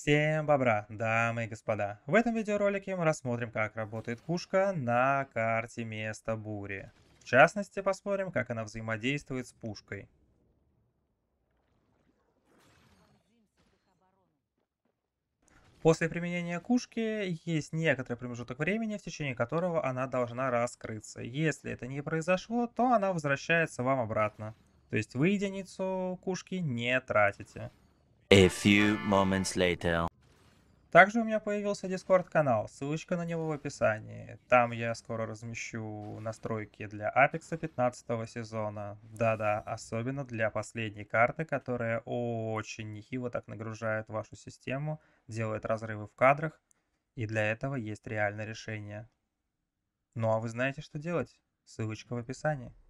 Всем бобра, дамы и господа! В этом видеоролике мы рассмотрим, как работает пушка на карте места бури. В частности, посмотрим, как она взаимодействует с пушкой. После применения кушки есть некоторый промежуток времени, в течение которого она должна раскрыться. Если это не произошло, то она возвращается вам обратно. То есть вы единицу кушки не тратите. A few moments later. Также у меня появился Discord канал, ссылочка на него в описании. Там я скоро размещу настройки для Apex 15 сезона. Да-да, особенно для последней карты, которая очень нехило так нагружает вашу систему, делает разрывы в кадрах. И для этого есть реальное решение. Ну а вы знаете, что делать? Ссылочка в описании.